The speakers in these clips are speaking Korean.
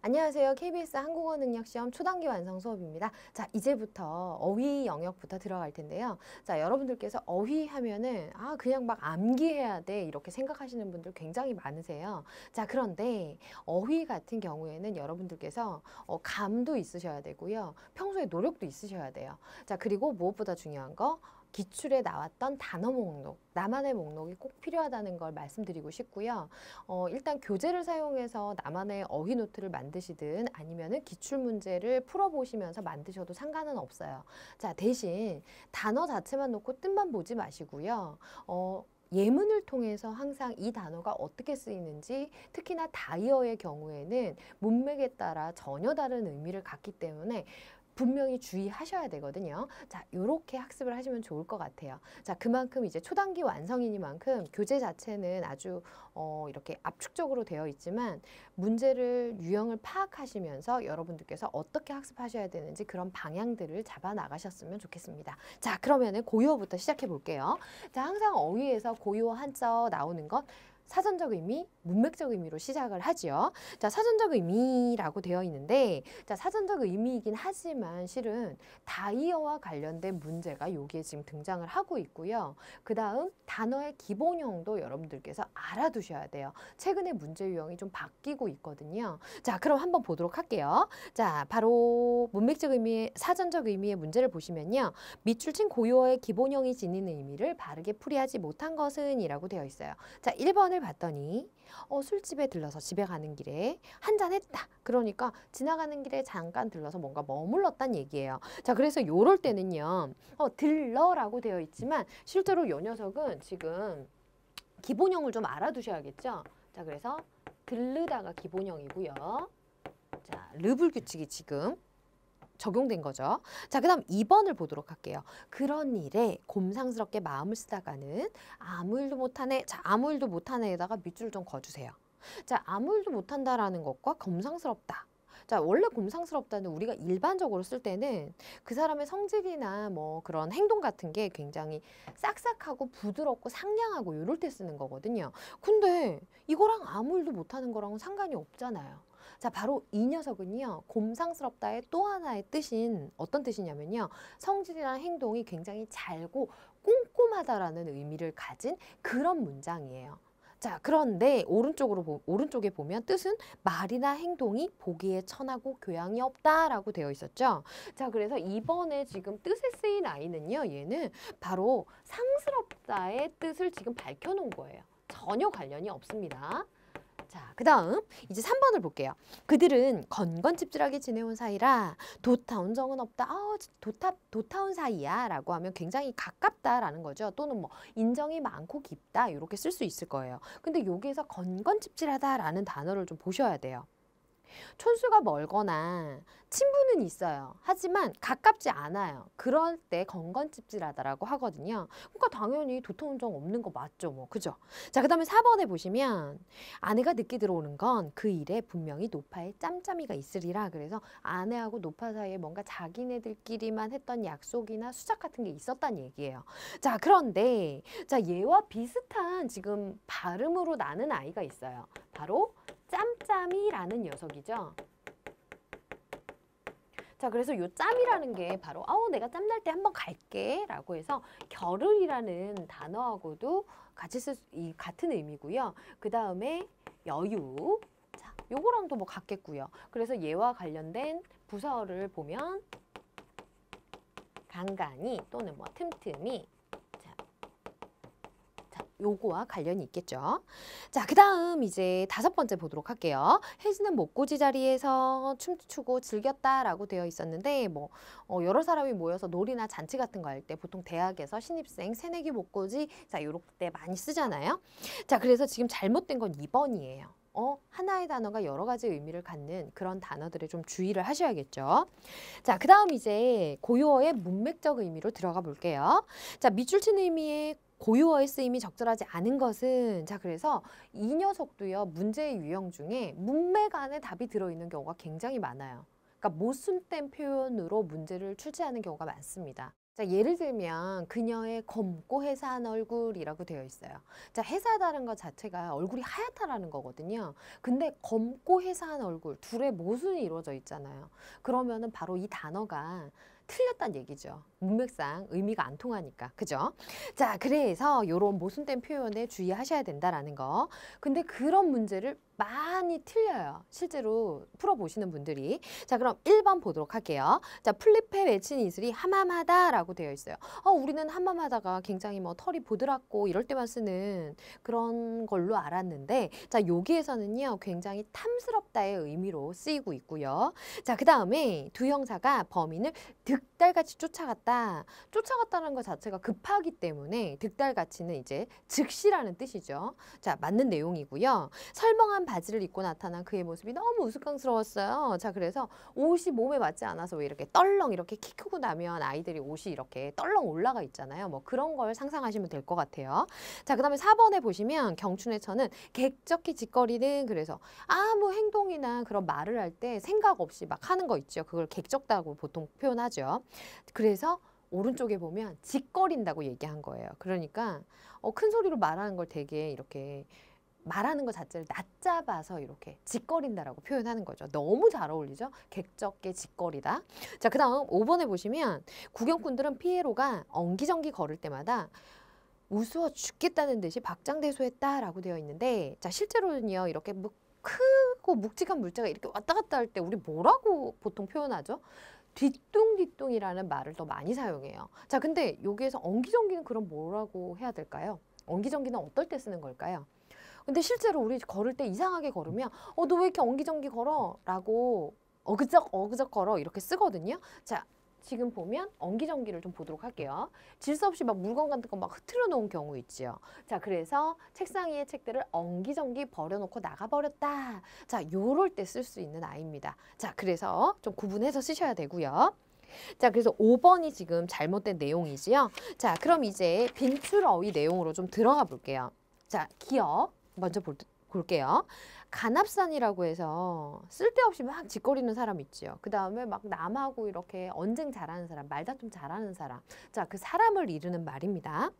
안녕하세요. KBS 한국어 능력 시험 초단기 완성 수업입니다. 자, 이제부터 어휘 영역부터 들어갈 텐데요. 자, 여러분들께서 어휘 하면은 아, 그냥 막 암기해야 돼. 이렇게 생각하시는 분들 굉장히 많으세요. 자, 그런데 어휘 같은 경우에는 여러분들께서 어, 감도 있으셔야 되고요. 평소에 노력도 있으셔야 돼요. 자, 그리고 무엇보다 중요한 거 기출에 나왔던 단어 목록, 나만의 목록이 꼭 필요하다는 걸 말씀드리고 싶고요. 어, 일단 교재를 사용해서 나만의 어휘 노트를 만드시든 아니면은 기출 문제를 풀어보시면서 만드셔도 상관은 없어요. 자, 대신 단어 자체만 놓고 뜻만 보지 마시고요. 어, 예문을 통해서 항상 이 단어가 어떻게 쓰이는지 특히나 다이어의 경우에는 문맥에 따라 전혀 다른 의미를 갖기 때문에 분명히 주의하셔야 되거든요. 자, 요렇게 학습을 하시면 좋을 것 같아요. 자, 그만큼 이제 초단기 완성이니만큼 교재 자체는 아주 어, 이렇게 압축적으로 되어 있지만 문제를 유형을 파악하시면서 여러분들께서 어떻게 학습하셔야 되는지 그런 방향들을 잡아 나가셨으면 좋겠습니다. 자, 그러면은 고요부터 시작해 볼게요. 자, 항상 어휘에서 고요 한자 나오는 것 사전적 의미, 문맥적 의미로 시작을 하지요. 자, 사전적 의미라고 되어 있는데 자, 사전적 의미이긴 하지만 실은 다이어와 관련된 문제가 여기에 지금 등장을 하고 있고요. 그다음 단어의 기본형도 여러분들께서 알아두셔야 돼요. 최근에 문제 유형이 좀 바뀌고 있거든요. 자, 그럼 한번 보도록 할게요. 자, 바로 문맥적 의미의 사전적 의미의 문제를 보시면요. 밑줄 친 고유어의 기본형이 지니는 의미를 바르게 풀이하지 못한 것은이라고 되어 있어요. 자, 일번을 시을 봤더니 어, 술집에 들러서 집에 가는 길에 한 잔 했다. 그러니까 지나가는 길에 잠깐 들러서 뭔가 머물렀단 얘기예요. 자, 그래서 요럴 때는요. 어, 들러라고 되어 있지만 실제로 요 녀석은 지금 기본형을 좀 알아두셔야겠죠. 자, 그래서 들르다가 기본형이고요. 자, 르블 규칙이 지금 적용된 거죠. 자, 그 다음 2번을 보도록 할게요. 그런 일에 곰상스럽게 마음을 쓰다가는 아무 일도 못하네, 자, 아무 일도 못하네에다가 밑줄 좀 거주세요. 자, 아무 일도 못한다라는 것과 검상스럽다. 자, 원래 곰상스럽다는 우리가 일반적으로 쓸 때는 그 사람의 성질이나 뭐 그런 행동 같은 게 굉장히 싹싹하고 부드럽고 상냥하고 요럴 때 쓰는 거거든요. 근데 이거랑 아무 일도 못하는 거랑은 상관이 없잖아요. 자, 바로 이 녀석은요. 곰상스럽다의 또 하나의 뜻인 어떤 뜻이냐면요. 성질이란 행동이 굉장히 잘고 꼼꼼하다라는 의미를 가진 그런 문장이에요. 자, 그런데 오른쪽으로 오른쪽에 보면 뜻은 말이나 행동이 보기에 천하고 교양이 없다라고 되어 있었죠. 자, 그래서 이번에 지금 뜻에 쓰인 아이는요. 얘는 바로 상스럽다의 뜻을 지금 밝혀 놓은 거예요. 전혀 관련이 없습니다. 자, 그 다음 이제 3번을 볼게요. 그들은 건건집질하게 지내온 사이라 도타운 정은 없다. 아, 도타, 도타운 사이야 라고 하면 굉장히 가깝다라는 거죠. 또는 뭐 인정이 많고 깊다 이렇게 쓸 수 있을 거예요. 근데 여기에서 건건집질하다라는 단어를 좀 보셔야 돼요. 촌수가 멀거나 친분은 있어요. 하지만 가깝지 않아요. 그럴 때 건건찝찝하다라고 하거든요. 그러니까 당연히 도통운정 없는 거 맞죠. 뭐 그죠? 자, 그 다음에 4번에 보시면 아내가 늦게 들어오는 건 그 일에 분명히 노파의 짬짬이가 있으리라 그래서 아내하고 노파 사이에 뭔가 자기네들끼리만 했던 약속이나 수작 같은 게 있었단 얘기예요. 자, 그런데 자 얘와 비슷한 지금 발음으로 나는 아이가 있어요. 바로 짬짬이라는 녀석이죠. 자 그래서 요 짬이라는 게 바로 아우 내가 짬날때 한번 갈게 라고 해서 결을이라는 단어하고도 같이 쓸이 같은 의미고요. 그 다음에 여유 자 요거랑도 뭐 같겠고요. 그래서 얘와 관련된 부사를 보면 간간히 또는 뭐 틈틈이 요거와 관련이 있겠죠. 자, 그 다음 이제 다섯 번째 보도록 할게요. 혜진은 목고지 뭐 자리에서 춤추고 즐겼다라고 되어 있었는데 뭐 어, 여러 사람이 모여서 놀이나 잔치 같은 거 할 때 보통 대학에서 신입생 새내기 목고지 자 요렇게 많이 쓰잖아요. 자, 그래서 지금 잘못된 건 2번이에요. 어, 하나의 단어가 여러 가지 의미를 갖는 그런 단어들에 좀 주의를 하셔야겠죠. 자, 그 다음 이제 고유어의 문맥적 의미로 들어가 볼게요. 자, 밑줄 친 의미의 고유어의 쓰임이 적절하지 않은 것은 자 그래서 이 녀석도요 문제의 유형 중에 문맥 안에 답이 들어있는 경우가 굉장히 많아요. 그러니까 모순된 표현으로 문제를 출제하는 경우가 많습니다. 자, 예를 들면 그녀의 검고 회사한 얼굴이라고 되어 있어요. 자, 회사다는 것 자체가 얼굴이 하얗다라는 거거든요. 근데 검고 회사한 얼굴 둘의 모순이 이루어져 있잖아요. 그러면은 바로 이 단어가 틀렸단 얘기죠. 문맥상 의미가 안 통하니까. 그죠? 자, 그래서 이런 모순된 표현에 주의하셔야 된다라는 거. 근데 그런 문제를 많이 틀려요. 실제로 풀어보시는 분들이. 자, 그럼 1번 보도록 할게요. 자, 플립해 외친 이슬이 하마마다라고 되어 있어요. 어, 우리는 하마마다가 굉장히 뭐 털이 부드럽고 이럴 때만 쓰는 그런 걸로 알았는데 자, 여기에서는요. 굉장히 탐스럽다의 의미로 쓰이고 있고요. 자, 그 다음에 두 형사가 범인을 득달같이 쫓아갔다. 쫓아갔다는 것 자체가 급하기 때문에 득달같이는 이제 즉시라는 뜻이죠. 자, 맞는 내용이고요. 설명한 바지를 입고 나타난 그의 모습이 너무 우스꽝스러웠어요. 자, 그래서 옷이 몸에 맞지 않아서 왜 이렇게 떨렁 이렇게 키 크고 나면 아이들이 옷이 이렇게 떨렁 올라가 있잖아요. 뭐 그런 걸 상상하시면 될 것 같아요. 자, 그 다음에 4번에 보시면 경춘의 천은 객적히 짓거리는 그래서 아무 행동이나 그런 말을 할 때 생각 없이 막 하는 거 있죠. 그걸 객적다고 보통 표현하죠. 그래서 오른쪽에 보면 짓거린다고 얘기한 거예요. 그러니까 어, 큰 소리로 말하는 걸 되게 이렇게 말하는 것 자체를 낮잡아서 이렇게 짓거린다라고 표현하는 거죠. 너무 잘 어울리죠? 객적계 짓거리다. 자, 그 다음 5번에 보시면 구경꾼들은 피에로가 엉기정기 걸을 때마다 우스워 죽겠다는 듯이 박장대소했다라고 되어 있는데 자, 실제로는요. 이렇게 뭐 크고 묵직한 물체가 이렇게 왔다 갔다 할 때 우리 뭐라고 보통 표현하죠? 뒤뚱뒤뚱이라는 말을 더 많이 사용해요. 자, 근데 여기에서 엉기정기는 그럼 뭐라고 해야 될까요? 엉기정기는 어떨 때 쓰는 걸까요? 근데 실제로 우리 걸을 때 이상하게 걸으면 어 너 왜 이렇게 엉기정기 걸어라고 어그적 어그적 걸어 이렇게 쓰거든요. 자 지금 보면 엉기정기를 좀 보도록 할게요. 질서 없이 막 물건 같은 거 막 흐트려 놓은 경우 있지요. 자, 그래서 책상 위에 책들을 엉기정기 버려놓고 나가버렸다. 자, 요럴 때 쓸 수 있는 아이입니다. 자, 그래서 좀 구분해서 쓰셔야 되고요. 자, 그래서 5번이 지금 잘못된 내용이지요. 자, 그럼 이제 빈출 어의 내용으로 좀 들어가 볼게요. 자, 기업. 먼저 볼, 볼게요. 간합산이라고 해서 쓸데없이 막 짓거리는 사람 있지그 다음에 막 남하고 이렇게 언쟁 잘하는 사람, 말다툼 잘하는 사람. 자, 그 사람을 이르는 말입니다.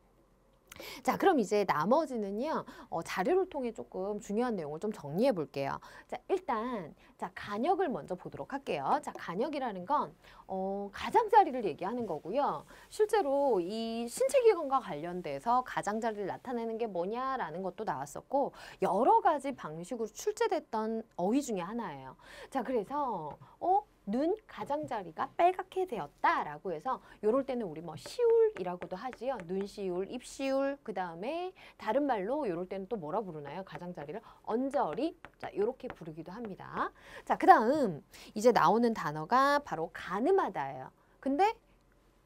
자, 그럼 이제 나머지는요, 어, 자료를 통해 조금 중요한 내용을 좀 정리해 볼게요. 자, 일단, 자, 간역을 먼저 보도록 할게요. 자, 간역이라는 건, 어, 가장자리를 얘기하는 거고요. 실제로 이 신체기관과 관련돼서 가장자리를 나타내는 게 뭐냐라는 것도 나왔었고, 여러 가지 방식으로 출제됐던 어휘 중에 하나예요. 자, 그래서, 어, 눈 가장자리가 빨갛게 되었다라고 해서 요럴 때는 우리 뭐 시울이라고도 하지요. 눈 시울, 입 시울, 그 다음에 다른 말로 요럴 때는 또 뭐라 부르나요? 가장자리를 언저리, 자 요렇게 부르기도 합니다. 자그 다음 이제 나오는 단어가 바로 가늠하다예요. 근데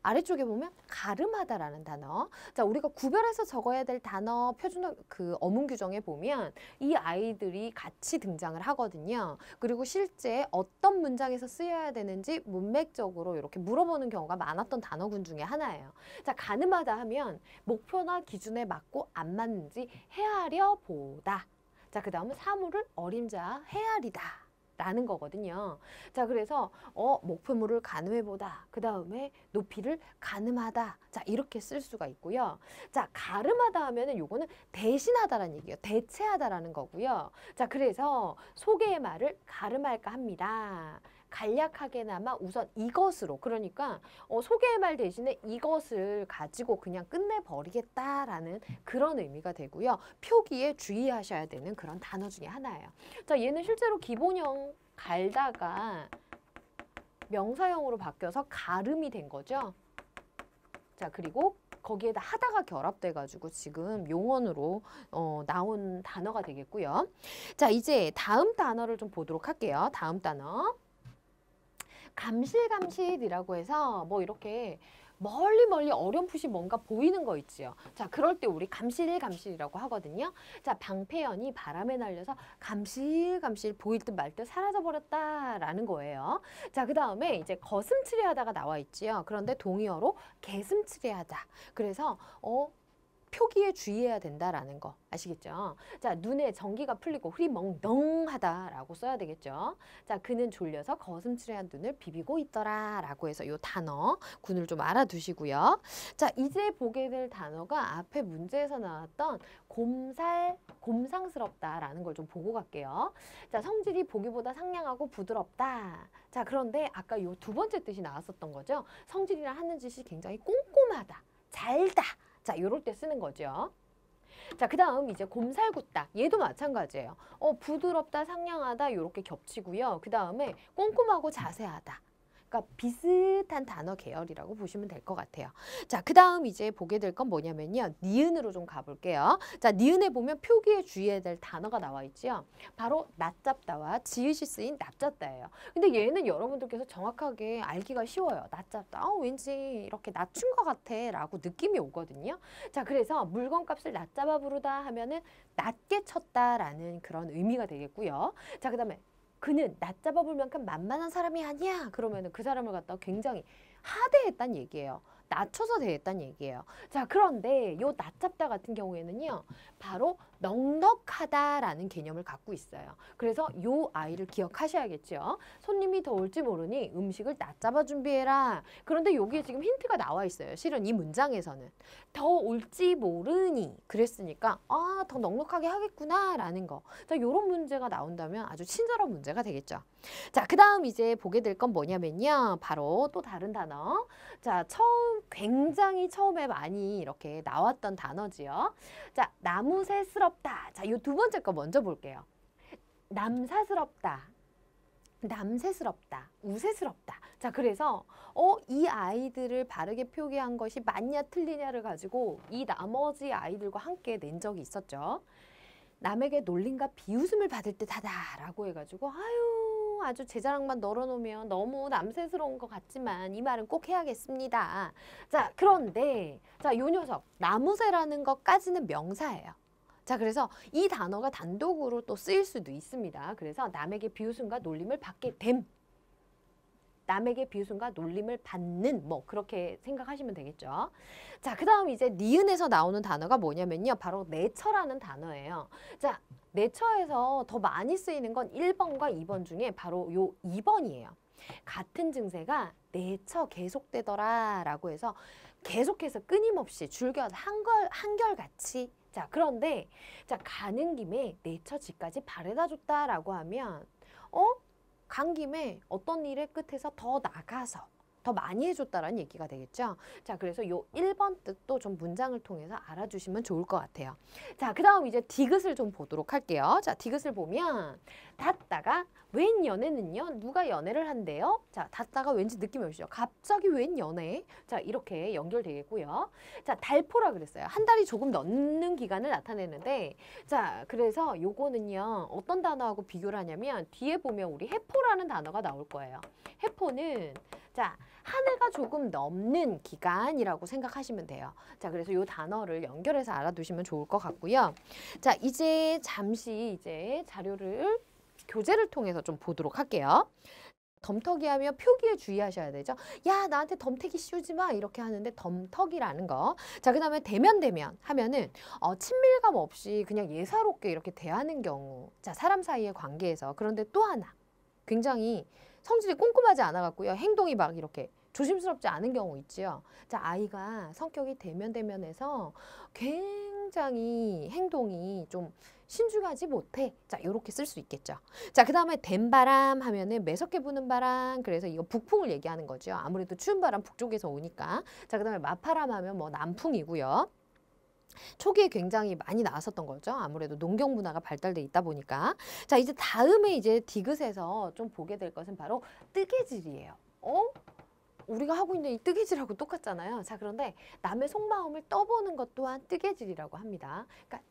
아래쪽에 보면 가름하다라는 단어. 자, 우리가 구별해서 적어야 될 단어 표준 어그 어문 규정에 보면 이 아이들이 같이 등장을 하거든요. 그리고 실제 어떤 문장에서 쓰여야 되는지 문맥적으로 이렇게 물어보는 경우가 많았던 단어군 중에 하나예요. 자, 가늠하다 하면 목표나 기준에 맞고 안 맞는지 헤아려 보다. 자, 그 다음은 사물을 어림자 헤아리다. 라는 거거든요. 자, 그래서 어, 목표물을 가늠해보다. 그 다음에 높이를 가늠하다. 자, 이렇게 쓸 수가 있고요. 자, 가름하다 하면은 요거는 대신하다라는 얘기예요. 대체하다라는 거고요. 자, 그래서 소개의 말을 가름할까 합니다. 간략하게나마 우선 이것으로 그러니까 어, 소개의 말 대신에 이것을 가지고 그냥 끝내버리겠다라는 그런 의미가 되고요. 표기에 주의하셔야 되는 그런 단어 중에 하나예요. 자, 얘는 실제로 기본형 갈다가 명사형으로 바뀌어서 가름이 된 거죠. 자, 그리고 거기에다 하다가 결합돼가지고 지금 용언으로 어, 나온 단어가 되겠고요. 자, 이제 다음 단어를 좀 보도록 할게요. 다음 단어. 감실감실이라고 해서 뭐 이렇게 멀리 멀리 어렴풋이 뭔가 보이는 거 있지요. 자, 그럴 때 우리 감실감실이라고 하거든요. 자, 방패연이 바람에 날려서 감실감실 보일 듯 말 듯 사라져버렸다라는 거예요. 자, 그 다음에 이제 거슴치레하다가 나와 있지요. 그런데 동의어로 개슴치레하다. 그래서 어 표기에 주의해야 된다라는 거 아시겠죠? 자, 눈에 전기가 풀리고 흐리멍덩하다라고 써야 되겠죠? 자, 그는 졸려서 거슴츠레한 눈을 비비고 있더라라고 해서 요 단어 군을 좀 알아두시고요. 자, 이제 보게 될 단어가 앞에 문제에서 나왔던 곰살, 곰상스럽다라는 걸 좀 보고 갈게요. 자, 성질이 보기보다 상냥하고 부드럽다. 자, 그런데 아까 요 두 번째 뜻이 나왔었던 거죠? 성질이라 하는 짓이 굉장히 꼼꼼하다, 잘다. 자, 요럴 때 쓰는 거죠. 자, 그 다음 이제 곰살구다. 얘도 마찬가지예요. 어, 부드럽다, 상냥하다 요렇게 겹치고요. 그 다음에 꼼꼼하고 자세하다. 그러니까 비슷한 단어 계열이라고 보시면 될 것 같아요. 자, 그 다음 이제 보게 될 건 뭐냐면요. 니은으로 좀 가볼게요. 자, 니은에 보면 표기에 주의해야 될 단어가 나와 있지요. 바로 낮잡다와 지읒이 쓰인 낮잡다예요 근데 얘는 여러분들께서 정확하게 알기가 쉬워요. 낮잡다 어, 왠지 이렇게 낮춘 것 같아 라고 느낌이 오거든요. 자, 그래서 물건값을 낮잡아 부르다 하면은 낮게 쳤다라는 그런 의미가 되겠고요. 자, 그 다음에 그는 낮잡아 볼 만큼 만만한 사람이 아니야. 그러면 그 사람을 갖다가 굉장히 하대했단 얘기예요. 낮춰서 대했단 얘기예요. 자, 그런데 요 낮잡다 같은 경우에는요. 바로 넉넉하다라는 개념을 갖고 있어요. 그래서 요 아이를 기억하셔야겠죠. 손님이 더 올지 모르니 음식을 낮잡아 준비해라. 그런데 여기에 지금 힌트가 나와 있어요. 실은 이 문장에서는 더 올지 모르니 그랬으니까 아더 넉넉하게 하겠구나라는 거. 자, 요런 문제가 나온다면 아주 친절한 문제가 되겠죠. 자, 그다음 이제 보게 될 건 뭐냐면요. 바로 또 다른 단어. 자, 처음 굉장히 처음에 많이 이렇게 나왔던 단어지요. 자, 나무새스럽 남사스럽다. 자, 이 두 번째 거 먼저 볼게요. 남사스럽다. 남새스럽다, 우새스럽다. 자, 그래서 어, 이 아이들을 바르게 표기한 것이 맞냐 틀리냐를 가지고 이 나머지 아이들과 함께 낸 적이 있었죠. 남에게 놀림과 비웃음을 받을 때 다다라고 해가지고 아유 아주 제 자랑만 널어놓으면 너무 남새스러운 것 같지만 이 말은 꼭 해야겠습니다. 자, 그런데 자, 요 녀석 나무새라는 것까지는 명사예요. 자, 그래서 이 단어가 단독으로 또 쓰일 수도 있습니다. 그래서 남에게 비웃음과 놀림을 받게 됨. 남에게 비웃음과 놀림을 받는 뭐 그렇게 생각하시면 되겠죠. 자, 그 다음 이제 니은에서 나오는 단어가 뭐냐면요. 바로 내처라는 단어예요. 자, 내처에서 더 많이 쓰이는 건 1번과 2번 중에 바로 요 2번이에요. 같은 증세가 내처 계속되더라 라고 해서 계속해서 끊임없이 줄겨 한걸 한결같이 자, 그런데 자, 가는 김에 내 처지까지 바래다 줬다라고 하면 어? 간 김에 어떤 일을 끝에서 더 나가서 더 많이 해줬다라는 얘기가 되겠죠. 자, 그래서 요1번 뜻도 좀 문장을 통해서 알아주시면 좋을 것 같아요. 자, 그 다음 이제 디귿을 좀 보도록 할게요. 자, 디귿을 보면 닫다가웬 연애는요. 누가 연애를 한대요? 자, 닫다가 왠지 느낌이 오시죠? 갑자기 웬 연애? 자, 이렇게 연결되겠고요. 자, 달포라 그랬어요. 한 달이 조금 넘는 기간을 나타내는데 자, 그래서 요거는요. 어떤 단어하고 비교를 하냐면 뒤에 보면 우리 해포라는 단어가 나올 거예요. 해포는 자, 한 해가 조금 넘는 기간이라고 생각하시면 돼요. 자, 그래서 요 단어를 연결해서 알아두시면 좋을 것 같고요. 자, 이제 잠시 이제 자료를 교재를 통해서 좀 보도록 할게요. 덤터기 하면 표기에 주의하셔야 되죠. 야 나한테 덤태기 씌우지 마 이렇게 하는데 덤터기라는 거. 자 그다음에 대면 대면 하면은 어, 친밀감 없이 그냥 예사롭게 이렇게 대하는 경우. 자 사람 사이의 관계에서 그런데 또 하나 굉장히 성질이 꼼꼼하지 않아 갖고요 행동이 막 이렇게 조심스럽지 않은 경우 있지요. 자 아이가 성격이 대면 대면해서 굉장히 행동이 좀 신중하지 못해. 자, 요렇게쓸 수 있겠죠. 자, 그 다음에 댄 바람 하면은 매섭게 부는 바람. 그래서 이거 북풍을 얘기하는 거죠. 아무래도 추운 바람 북쪽에서 오니까. 자, 그 다음에 마파람 하면 뭐 남풍이고요. 초기에 굉장히 많이 나왔었던 거죠. 아무래도 농경 문화가 발달돼 있다 보니까. 자, 이제 다음에 이제 디귿에서 좀 보게 될 것은 바로 뜨개질이에요. 어? 우리가 하고 있는 이 뜨개질하고 똑같잖아요. 자, 그런데 남의 속마음을 떠보는 것 또한 뜨개질이라고 합니다. 그러니까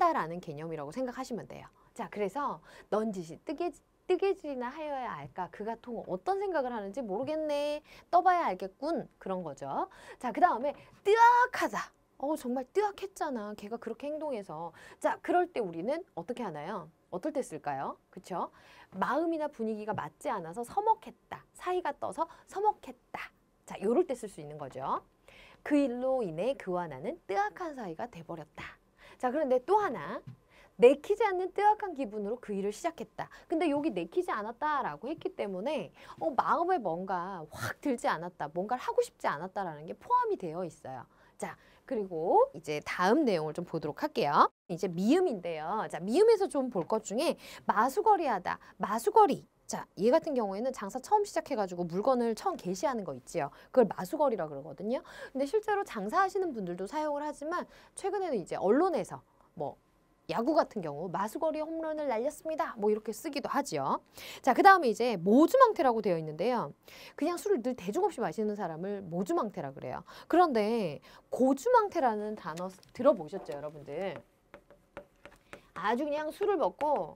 한다라는 개념이라고 생각하시면 돼요. 자, 그래서 넌지시 뜨개지 뜨개질이나 하여야 알까? 그가 통 어떤 생각을 하는지 모르겠네. 떠봐야 알겠군. 그런 거죠. 자, 그 다음에 뜨악하자. 어 정말 뜨악했잖아. 걔가 그렇게 행동해서. 자, 그럴 때 우리는 어떻게 하나요? 어떨 때 쓸까요? 그쵸? 마음이나 분위기가 맞지 않아서 서먹했다. 사이가 떠서 서먹했다. 자, 요럴 때 쓸 수 있는 거죠. 그 일로 인해 그와 나는 뜨악한 사이가 돼버렸다. 자, 그런데 또 하나. 내키지 않는 뜨악한 기분으로 그 일을 시작했다. 근데 여기 내키지 않았다라고 했기 때문에 어, 마음에 뭔가 확 들지 않았다. 뭔가를 하고 싶지 않았다라는 게 포함이 되어 있어요. 자, 그리고 이제 다음 내용을 좀 보도록 할게요. 이제 미음인데요. 자, 미음에서 좀 볼 것 중에 마수거리하다, 마수거리 자, 얘 같은 경우에는 장사 처음 시작해가지고 물건을 처음 게시하는 거 있지요. 그걸 마수거리라 그러거든요. 근데 실제로 장사하시는 분들도 사용을 하지만 최근에는 이제 언론에서 뭐 야구 같은 경우 마수거리 홈런을 날렸습니다. 뭐 이렇게 쓰기도 하지요. 자, 그 다음에 이제 모주망태라고 되어 있는데요. 그냥 술을 늘 대중 없이 마시는 사람을 모주망태라 그래요. 그런데 고주망태라는 단어 들어보셨죠, 여러분들? 아주 그냥 술을 먹고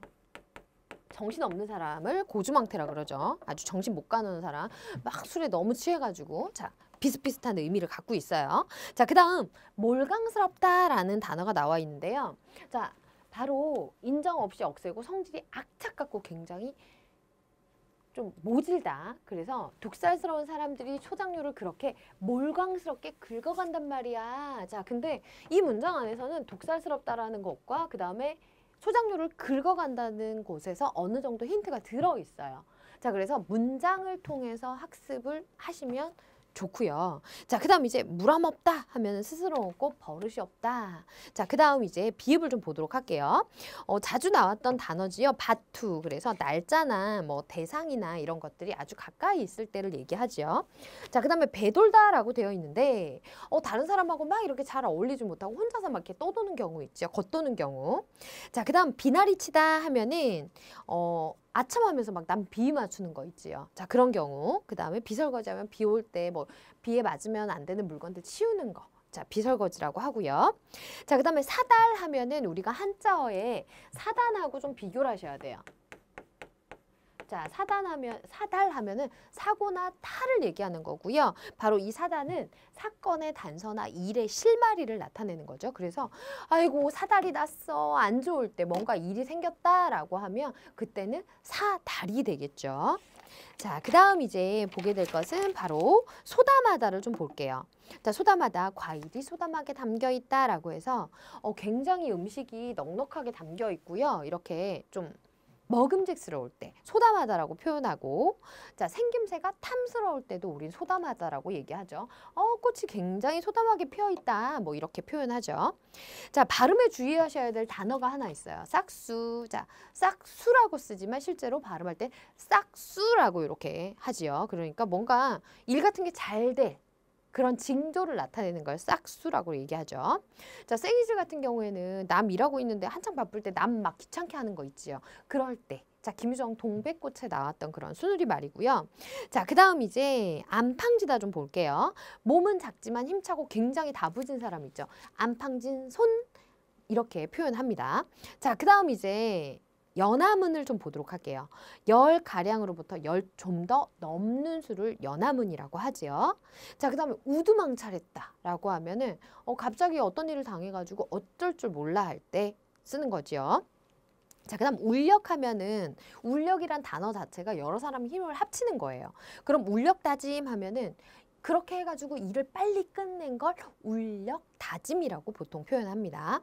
정신없는 사람을 고주망태라 그러죠. 아주 정신 못 가는 사람. 막 술에 너무 취해가지고 자 비슷비슷한 의미를 갖고 있어요. 자, 그 다음 몰강스럽다라는 단어가 나와 있는데요. 자, 바로 인정 없이 억세고 성질이 악착 같고 굉장히 좀 모질다. 그래서 독살스러운 사람들이 초장류를 그렇게 몰광스럽게 긁어간단 말이야. 자, 근데 이 문장 안에서는 독살스럽다라는 것과 그 다음에 초장률을 긁어간다는 곳에서 어느 정도 힌트가 들어 있어요. 자, 그래서 문장을 통해서 학습을 하시면 좋고요. 자, 그 다음 이제 물함 없다 하면 스스로 없고 버릇이 없다. 자, 그 다음 이제 비읍을 좀 보도록 할게요. 어, 자주 나왔던 단어지요. 바투. 그래서 날짜나 뭐 대상이나 이런 것들이 아주 가까이 있을 때를 얘기하죠 자, 그 다음에 배돌다라고 되어 있는데 어, 다른 사람하고 막 이렇게 잘 어울리지 못하고 혼자서 막 이렇게 떠도는 경우 있죠. 겉도는 경우. 자, 그 다음 비나리치다 하면은 어, 아첨하면서 막 난 비 맞추는 거 있지요. 자 그런 경우 그 다음에 비설거지하면 비 올 때 뭐 비에 맞으면 안 되는 물건들 치우는 거. 자, 비설거지라고 하고요. 자, 그 다음에 사달 하면은 우리가 한자어에 사단하고 좀 비교를 하셔야 돼요. 자, 사단하면 사달하면은 사고나 탈을 얘기하는 거고요. 바로 이 사단은 사건의 단서나 일의 실마리를 나타내는 거죠. 그래서 아이고 사달이 났어 안 좋을 때 뭔가 일이 생겼다라고 하면 그때는 사달이 되겠죠. 자, 그 다음 이제 보게 될 것은 바로 소다마다를좀 볼게요. 자, 소다마다 과일이 소담하게 담겨 있다라고 해서 어, 굉장히 음식이 넉넉하게 담겨 있고요. 이렇게 좀 먹음직스러울 때 소담하다라고 표현하고 자 생김새가 탐스러울 때도 우린 소담하다라고 얘기하죠. 어 꽃이 굉장히 소담하게 피어있다 뭐 이렇게 표현하죠. 자 발음에 주의하셔야 될 단어가 하나 있어요. 싹수 자 싹수라고 쓰지만 실제로 발음할 때 싹수라고 이렇게 하지요. 그러니까 뭔가 일 같은 게 잘 돼. 그런 징조를 나타내는 걸 싹수라고 얘기하죠. 자, 세이즈 같은 경우에는 남 일하고 있는데 한창 바쁠 때 남 막 귀찮게 하는 거 있지요. 그럴 때 자, 김유정 동백꽃에 나왔던 그런 수누리 말이고요. 자, 그 다음 이제 안팡지다 좀 볼게요. 몸은 작지만 힘차고 굉장히 다부진 사람 있죠. 안팡진 손 이렇게 표현합니다. 자, 그 다음 이제 연화문을 좀 보도록 할게요. 열 가량으로부터 열 좀 더 넘는 수를 연화문이라고 하지요. 자, 그 다음에 우두망찰했다라고 하면은 어, 갑자기 어떤 일을 당해가지고 어쩔 줄 몰라 할 때 쓰는 거지요. 자, 그 다음 울력하면은 울력이란 단어 자체가 여러 사람 힘을 합치는 거예요. 그럼 울력 다짐 하면은 그렇게 해가지고 일을 빨리 끝낸 걸 울력 다짐이라고 보통 표현합니다.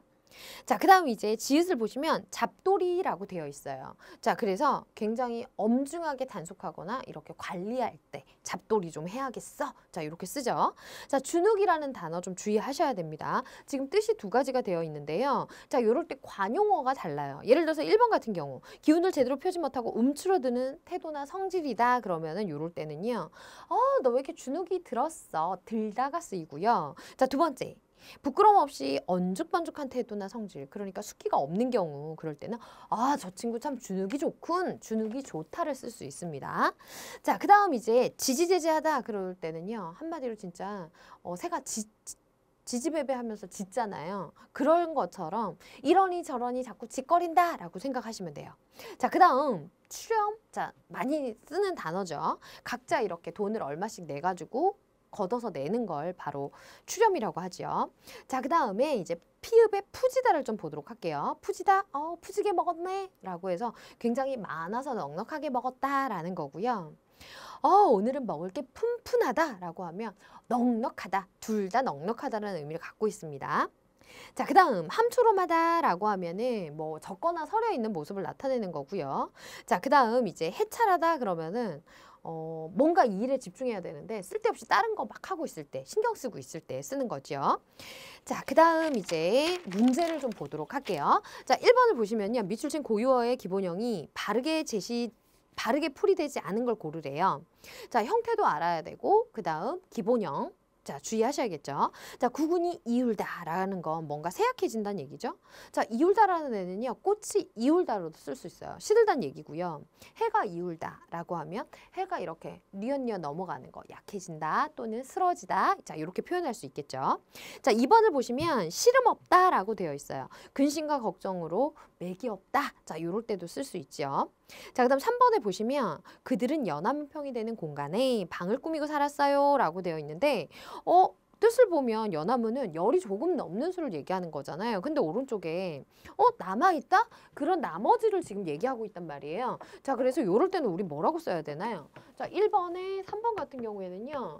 자, 그 다음 이제 지읒을 보시면 잡돌이라고 되어 있어요. 자, 그래서 굉장히 엄중하게 단속하거나 이렇게 관리할 때 잡돌이 좀 해야겠어. 자, 이렇게 쓰죠. 자, 주눅이라는 단어 좀 주의하셔야 됩니다. 지금 뜻이 두 가지가 되어 있는데요. 자, 이럴 때 관용어가 달라요. 예를 들어서 1번 같은 경우 기운을 제대로 펴지 못하고 움츠러드는 태도나 성질이다 그러면은 이럴 때는요. 어, 아, 너 왜 이렇게 주눅이 들었어? 들다가 쓰이고요. 자, 두 번째 부끄럼 없이 언죽번죽한 태도나 성질 그러니까 숫기가 없는 경우 그럴 때는 아 저 친구 참 주눅이 좋군 주눅이 좋다를 쓸 수 있습니다. 자그 다음 이제 지지제재하다 그럴 때는요 한마디로 진짜 어, 새가 지, 지지배배하면서 짖잖아요. 그런 것처럼 이러니 저러니 자꾸 짓거린다 라고 생각하시면 돼요. 자, 그 다음 출염 자, 많이 쓰는 단어죠. 각자 이렇게 돈을 얼마씩 내가지고 걷어서 내는 걸 바로 출염이라고 하죠. 자, 그 다음에 이제 피읍의 푸지다를 좀 보도록 할게요. 푸지다, 어, 푸지게 먹었네 라고 해서 굉장히 많아서 넉넉하게 먹었다라는 거고요. 어, 오늘은 먹을 게 푼푼하다 라고 하면 넉넉하다, 둘 다 넉넉하다라는 의미를 갖고 있습니다. 자, 그 다음 함초롬하다라고 하면은 뭐적거나 서려 있는 모습을 나타내는 거고요. 자, 그 다음 이제 해찰하다 그러면은 어, 뭔가 이 일에 집중해야 되는데 쓸데없이 다른 거 막 하고 있을 때 신경 쓰고 있을 때 쓰는 거죠 자, 그 다음 이제 문제를 좀 보도록 할게요. 자, 일번을 보시면요. 미출신 고유어의 기본형이 바르게 제시 바르게 풀이되지 않은 걸 고르래요. 자, 형태도 알아야 되고 그 다음 기본형 자, 주의하셔야겠죠. 자, 구근이 이울다라는 건 뭔가 세약해진다는 얘기죠. 자, 이울다라는 애는요. 꽃이 이울다로도 쓸 수 있어요. 시들다는 얘기고요. 해가 이울다라고 하면 해가 이렇게 뉘엿뉘엿 넘어가는 거 약해진다 또는 쓰러지다. 자, 이렇게 표현할 수 있겠죠. 자, 이번을 보시면 시름 없다라고 되어 있어요. 근심과 걱정으로 맥이 없다. 자, 요럴 때도 쓸 수 있죠. 자, 그 다음 3번에 보시면 그들은 연암평이 되는 공간에 방을 꾸미고 살았어요 라고 되어 있는데 어? 뜻을 보면 연화문은 열이 조금 넘는 수를 얘기하는 거잖아요. 근데 오른쪽에 어 남아있다? 그런 나머지를 지금 얘기하고 있단 말이에요. 자 그래서 요럴 때는 우리 뭐라고 써야 되나요? 자 1번에 3번 같은 경우에는요.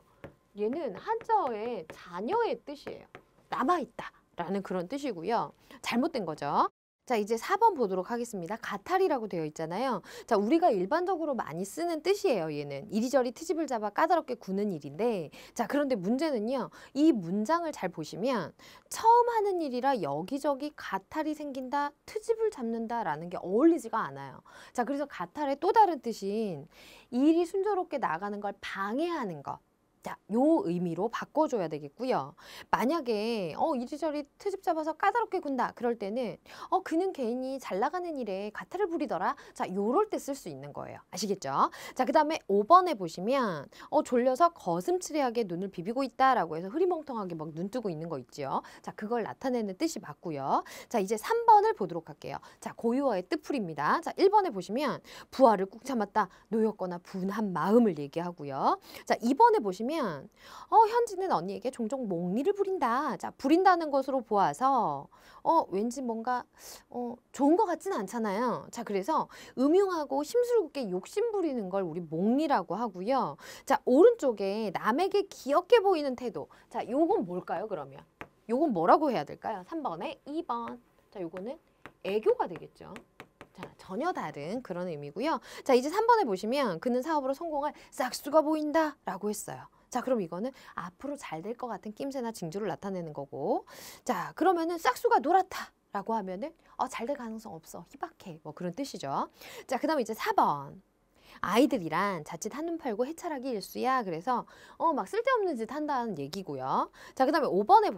얘는 한자어의 자녀의 뜻이에요. 남아있다. 라는 그런 뜻이고요. 잘못된 거죠. 자 이제 4번 보도록 하겠습니다. 가탈이라고 되어 있잖아요. 자 우리가 일반적으로 많이 쓰는 뜻이에요. 얘는 이리저리 트집을 잡아 까다롭게 구는 일인데 자 그런데 문제는요. 이 문장을 잘 보시면 처음 하는 일이라 여기저기 가탈이 생긴다, 트집을 잡는다 라는 게 어울리지가 않아요. 자 그래서 가탈의 또 다른 뜻인 일이 순조롭게 나가는 걸 방해하는 것 자, 요 의미로 바꿔줘야 되겠고요. 만약에 어 이리저리 트집 잡아서 까다롭게 군다 그럴 때는 어 그는 개인이 잘 나가는 일에 가타를 부리더라 자 요럴 때 쓸 수 있는 거예요. 아시겠죠? 자그 다음에 5번에 보시면 어 졸려서 거슴츠레하게 눈을 비비고 있다 라고 해서 흐리멍텅하게 막 눈 뜨고 있는 거 있지요. 자 그걸 나타내는 뜻이 맞고요. 자 이제 3번을 보도록 할게요. 자 고유어의 뜻풀입니다. 자 1번에 보시면 부하를 꾹 참았다 놓였거나 분한 마음을 얘기하고요. 자 2번에 보시면 뭐면어 현지는 언니에게 종종 몽리를 부린다. 자 부린다는 것으로 보아서 어 왠지 뭔가 어 좋은 것같지 않잖아요. 자 그래서 음흉하고 심술궂게 욕심 부리는 걸 우리 몽리라고 하고요. 자 오른쪽에 남에게 귀엽게 보이는 태도. 자 요건 뭘까요 그러면? 요건 뭐라고 해야 될까요? 3번에 2번. 자 요거는 애교가 되겠죠. 자, 전혀 다른 그런 의미고요. 자, 이제 3번에 보시면 그는 사업으로 성공할 싹수가 보인다 라고 했어요. 자 그럼 이거는 앞으로 잘 될 것 같은 낌새나 징조를 나타내는 거고 자 그러면은 싹수가 노랗다. 라고 하면은 어, 잘 될 가능성 없어 희박해 뭐 그런 뜻이죠 자그 다음 에 이제 4번 아이들이란 자칫 한눈 팔고 해찰하기 일수야 그래서 어 막 쓸데없는 짓 한다는 얘기고요 자그 다음에 5번에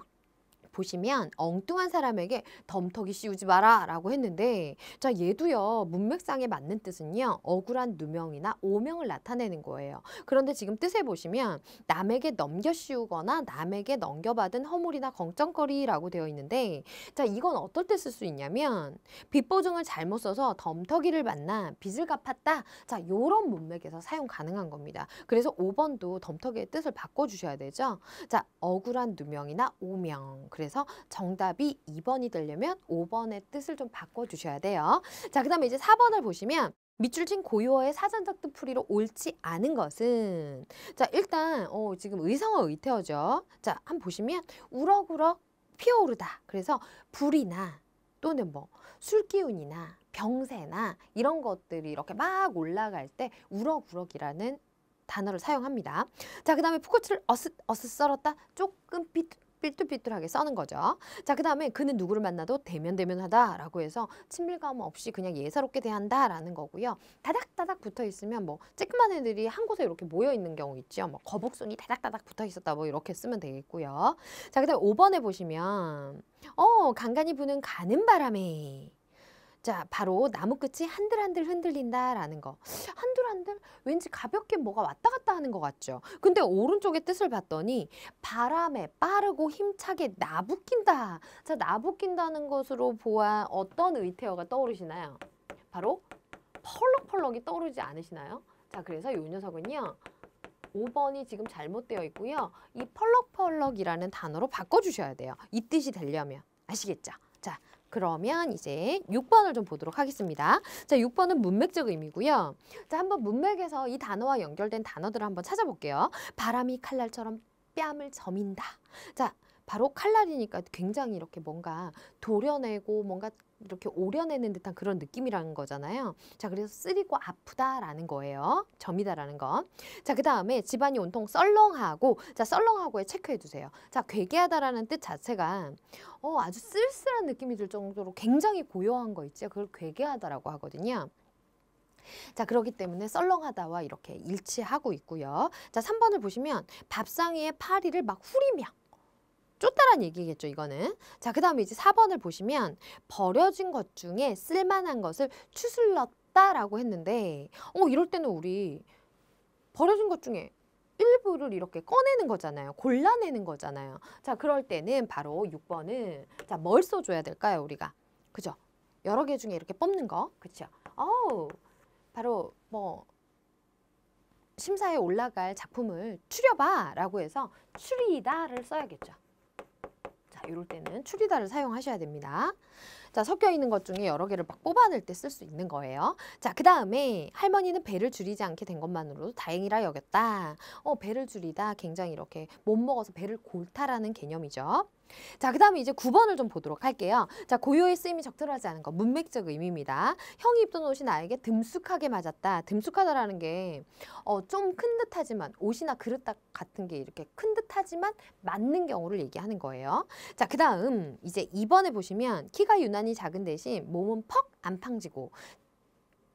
보시면 엉뚱한 사람에게 덤터기 씌우지 마라 라고 했는데 자 얘도요 문맥상에 맞는 뜻은요 억울한 누명이나 오명을 나타내는 거예요. 그런데 지금 뜻에 보시면 남에게 넘겨 씌우거나 남에게 넘겨받은 허물이나 걱정거리라고 되어 있는데 자 이건 어떨 때 쓸 수 있냐면 빚보증을 잘못 써서 덤터기를 만나 빚을 갚았다 자 요런 문맥에서 사용 가능한 겁니다. 그래서 5번도 덤터기의 뜻을 바꿔주셔야 되죠. 자 억울한 누명이나 오명 그래서 그래서 정답이 2번이 되려면 5번의 뜻을 좀 바꿔주셔야 돼요. 자, 그 다음에 이제 4번을 보시면 밑줄 친 고유어의 사전적 뜻풀이로 옳지 않은 것은 자 일단 어, 지금 의성어 의태어죠. 자 한번 보시면 우럭우럭 피어오르다. 그래서 불이나 또는 뭐 술기운이나 병세나 이런 것들이 이렇게 막 올라갈 때 우럭우럭이라는 단어를 사용합니다. 자, 그 다음에 푸코츠를 어스, 어스 썰었다. 조금 삐 삐뚤삐뚤하게 써는 거죠. 자, 그 다음에 그는 누구를 만나도 대면대면하다라고 해서 친밀감 없이 그냥 예사롭게 대한다라는 거고요. 다닥다닥 붙어 있으면 뭐 쬐끄만 애들이 한 곳에 이렇게 모여 있는 경우 있죠. 뭐 거북손이 다닥다닥 붙어 있었다 뭐 이렇게 쓰면 되겠고요. 자, 그 다음에 5번에 보시면 어, 간간이 부는 가는 바람에 자, 바로 나무 끝이 한들한들 흔들린다라는 거. 한들한들 왠지 가볍게 뭐가 왔다 갔다 하는 것 같죠. 근데 오른쪽의 뜻을 봤더니 바람에 빠르고 힘차게 나부낀다. 자, 나부낀다는 것으로 보아 어떤 의태어가 떠오르시나요? 바로 펄럭펄럭이 떠오르지 않으시나요? 자, 그래서 이 녀석은요. 5번이 지금 잘못되어 있고요. 이 펄럭펄럭이라는 단어로 바꿔주셔야 돼요. 이 뜻이 되려면. 아시겠죠? 자, 그러면 이제 6번을 좀 보도록 하겠습니다. 자, 6번은 문맥적 의미고요. 자, 한번 문맥에서 이 단어와 연결된 단어들을 한번 찾아볼게요. 바람이 칼날처럼 뺨을 점인다. 자, 바로 칼날이니까 굉장히 이렇게 뭔가 도려내고 뭔가 이렇게 오려내는 듯한 그런 느낌이라는 거잖아요. 자, 그래서 쓰리고 아프다라는 거예요. 점이다라는 건. 자, 그 다음에 집안이 온통 썰렁하고, 자, 썰렁하고에 체크해 주세요. 자, 괴괴하다라는 뜻 자체가, 어, 아주 쓸쓸한 느낌이 들 정도로 굉장히 고요한 거 있죠. 그걸 괴괴하다라고 하거든요. 자, 그렇기 때문에 썰렁하다와 이렇게 일치하고 있고요. 자, 3번을 보시면 밥상 위에 파리를 막 후리며 쫓다란 얘기겠죠, 이거는. 자, 그 다음에 이제 4번을 보시면 버려진 것 중에 쓸만한 것을 추슬렀다라고 했는데 어, 이럴 때는 우리 버려진 것 중에 일부를 이렇게 꺼내는 거잖아요. 골라내는 거잖아요. 자, 그럴 때는 바로 6번은 자, 뭘 써줘야 될까요, 우리가? 그죠? 여러 개 중에 이렇게 뽑는 거. 그쵸? 어우, 바로 뭐 심사에 올라갈 작품을 추려봐 라고 해서 추리다를 써야겠죠. 자, 이럴 때는 추리다를 사용하셔야 됩니다. 자, 섞여 있는 것 중에 여러 개를 막 뽑아낼 때 쓸 수 있는 거예요. 자, 그 다음에 할머니는 배를 줄이지 않게 된 것만으로도 다행이라 여겼다. 어, 배를 줄이다. 굉장히 이렇게 못 먹어서 배를 골타라는 개념이죠. 자, 그 다음에 이제 9번을 좀 보도록 할게요. 자, 고요의 쓰임이 적절하지 않은 거, 문맥적 의미입니다. 형이 입던 옷이 나에게 듬숙하게 맞았다. 듬숙하다라는 게, 어, 좀 큰 듯하지만, 옷이나 그릇 같은 게 이렇게 큰 듯하지만 맞는 경우를 얘기하는 거예요. 자, 그 다음, 이제 2번에 보시면, 키가 유난히 작은 대신 몸은 퍽 안팡지고,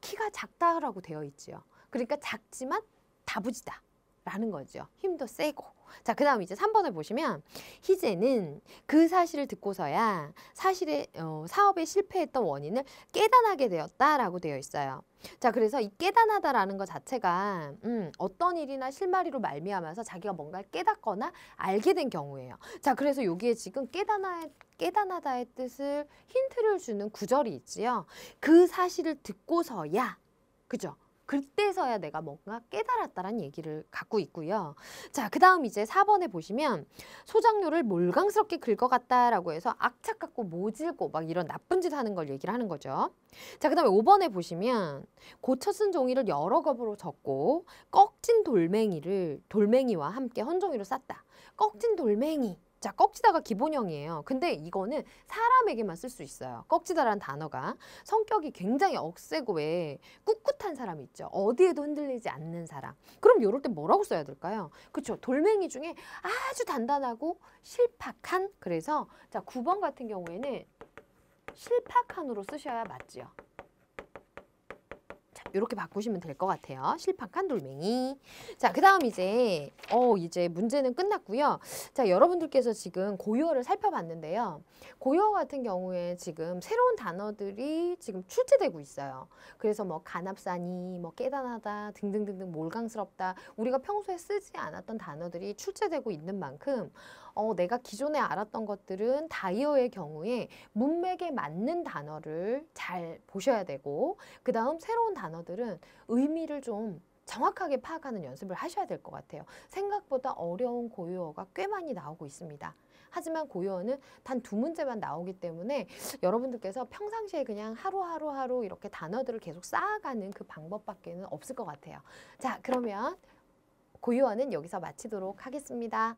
키가 작다라고 되어 있지요. 그러니까 작지만 다부지다. 라는 거죠. 힘도 세고. 자, 그 다음 이제 3번을 보시면 희재는 그 사실을 듣고서야 사실의 어, 사업에 실패했던 원인을 깨닫게 되었다라고 되어 있어요. 자, 그래서 이 깨닫다라는 것 자체가 음, 어떤 일이나 실마리로 말미암아서 자기가 뭔가를 깨닫거나 알게 된 경우예요. 자, 그래서 여기에 지금 깨닫나의 깨닫다의 뜻을 힌트를 주는 구절이 있지요. 그 사실을 듣고서야 그죠? 그때서야 내가 뭔가 깨달았다라는 얘기를 갖고 있고요. 자, 그 다음 이제 4번에 보시면 소장료를 몰강스럽게 긁어갔다라고 해서 악착 갖고 모질고 막 이런 나쁜 짓 하는 걸 얘기를 하는 거죠. 자, 그 다음에 5번에 보시면 고쳐 쓴 종이를 여러 겹으로 젓고 꺾진 돌멩이를 돌멩이와 함께 헌종이로 쌌다. 꺾진 돌멩이 자, 꺽지다가 기본형이에요. 근데 이거는 사람에게만 쓸 수 있어요. 꺽지다라는 단어가 성격이 굉장히 억세고 왜 꿋꿋한 사람 있죠. 어디에도 흔들리지 않는 사람. 그럼 요럴 때 뭐라고 써야 될까요? 그렇죠. 돌멩이 중에 아주 단단하고 실팍한 그래서 자, 9번 같은 경우에는 실팍한으로 쓰셔야 맞지요. 이렇게 바꾸시면 될 것 같아요. 실판칸 돌멩이. 자, 그 다음 이제, 어, 이제 문제는 끝났고요. 자, 여러분들께서 지금 고유어를 살펴봤는데요. 고유어 같은 경우에 지금 새로운 단어들이 지금 출제되고 있어요. 그래서 뭐간압산이뭐 깨단하다, 등등등등 몰강스럽다. 우리가 평소에 쓰지 않았던 단어들이 출제되고 있는 만큼 어, 내가 기존에 알았던 것들은 다이어의 경우에 문맥에 맞는 단어를 잘 보셔야 되고 그 다음 새로운 단어들은 의미를 좀 정확하게 파악하는 연습을 하셔야 될 것 같아요. 생각보다 어려운 고유어가 꽤 많이 나오고 있습니다. 하지만 고유어는 단 두 문제만 나오기 때문에 여러분들께서 평상시에 그냥 하루하루 하루 이렇게 단어들을 계속 쌓아가는 그 방법밖에는 없을 것 같아요. 자, 그러면 고유어는 여기서 마치도록 하겠습니다.